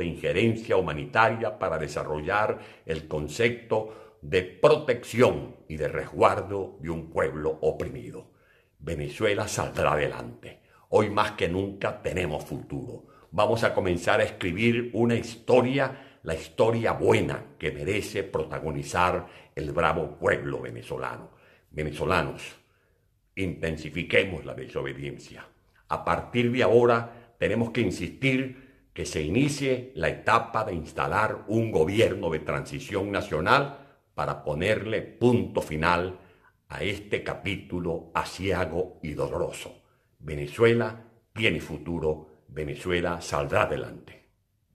de injerencia humanitaria para desarrollar el concepto de protección y de resguardo de un pueblo oprimido. Venezuela saldrá adelante. Hoy más que nunca tenemos futuro. Vamos a comenzar a escribir una historia, la historia buena que merece protagonizar el bravo pueblo venezolano. Venezolanos, intensifiquemos la desobediencia. A partir de ahora tenemos que insistir que se inicie la etapa de instalar un gobierno de transición nacional para ponerle punto final a este capítulo asiago y doloroso. Venezuela tiene futuro, Venezuela saldrá adelante.